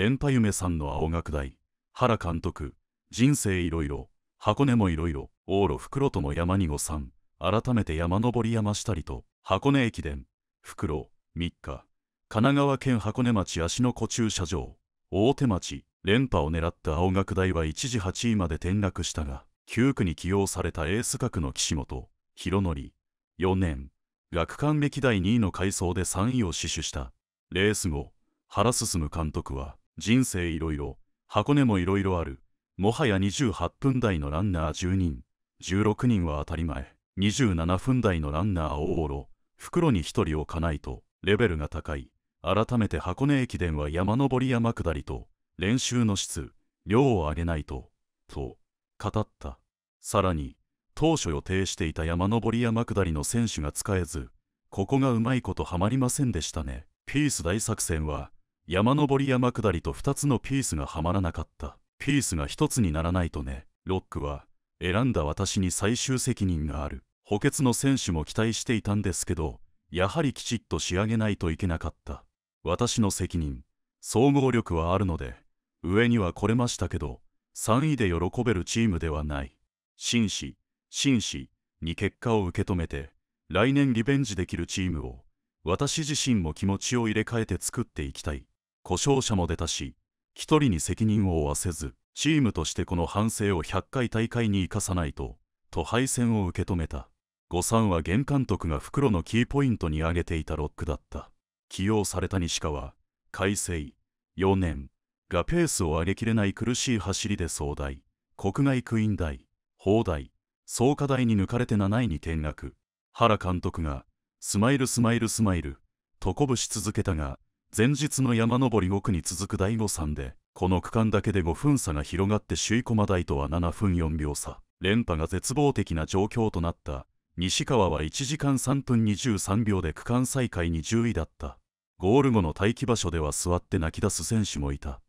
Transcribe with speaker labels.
Speaker 1: 連太夢さんの青学大原監督人生いろいろ箱根もいろいろ往路袋とも山にごさん改めて山登り山下りと箱根駅伝袋3日神奈川県箱根町芦ノ湖駐車場大手町連覇を狙った青学大は一時8位まで転落したが9区に起用されたエース格の岸本博則4年学館歴代2位の改装で3位を死守したレース後原進監督は人生いろいろ、箱根もいろいろある。もはや28分台のランナー10人、16人は当たり前。27分台のランナーを往路、袋に1人置かないと、レベルが高い。改めて箱根駅伝は山登り山下りと、練習の質、量を上げないと、と、語った。さらに、当初予定していた山登り山下りの選手が使えず、ここがうまいことはまりませんでしたね。ピース大作戦は、山登り山下りと2つのピースがはまらなかった。ピースが1つにならないとね。ロックは、選んだ私に最終責任がある。補欠の選手も期待していたんですけど、やはりきちっと仕上げないといけなかった。私の責任、総合力はあるので、上には来れましたけど、3位で喜べるチームではない。紳士、紳士に結果を受け止めて、来年リベンジできるチームを、私自身も気持ちを入れ替えて作っていきたい。故障者も出たし1人に責任を負わせずチームとしてこの反省を100回大会に生かさないとと敗戦を受け止めた誤算は原監督が袋のキーポイントに挙げていたロックだった起用された西川海星4年がペースを上げきれない苦しい走りで総大国外クイーン大砲大創価大に抜かれて7位に転落原監督がスマイルスマイルスマイルと鼓舞し続けたが前日の山登り奥に続く第5山で、この区間だけで5分差が広がって首位駒台とは7分4秒差。連覇が絶望的な状況となった。西川は1時間3分23秒で区間再開に10位だった。ゴール後の待機場所では座って泣き出す選手もいた。